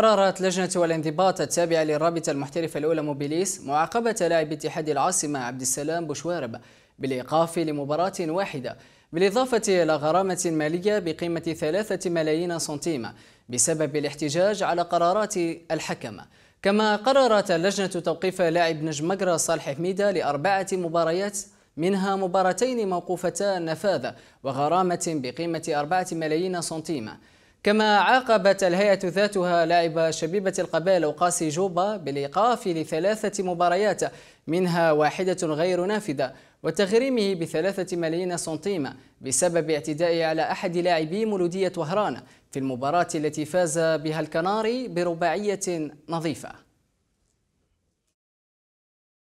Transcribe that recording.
قررت لجنة الانضباط التابعة للرابطة المحترفة الأولى موبيليس معاقبة لاعب اتحاد العاصمة عبد السلام بوشوارب بالإيقاف لمباراة واحدة بالإضافة إلى غرامة مالية بقيمة ثلاثة ملايين سنتيم بسبب الاحتجاج على قرارات الحكم كما قررت اللجنة توقيف لاعب نجم مقرى صالح حميدة لأربعة مباريات منها مباراتين موقوفتان نفاذ وغرامة بقيمة أربعة ملايين سنتيم كما عاقبت الهيئة ذاتها لاعب شبيبة القبائل وقاسي جوبا بالإيقاف لثلاثة مباريات منها واحدة غير نافذة وتغريمه بثلاثة ملايين سنتيم بسبب اعتدائه على أحد لاعبي مولودية وهران في المباراة التي فاز بها الكناري برباعية نظيفة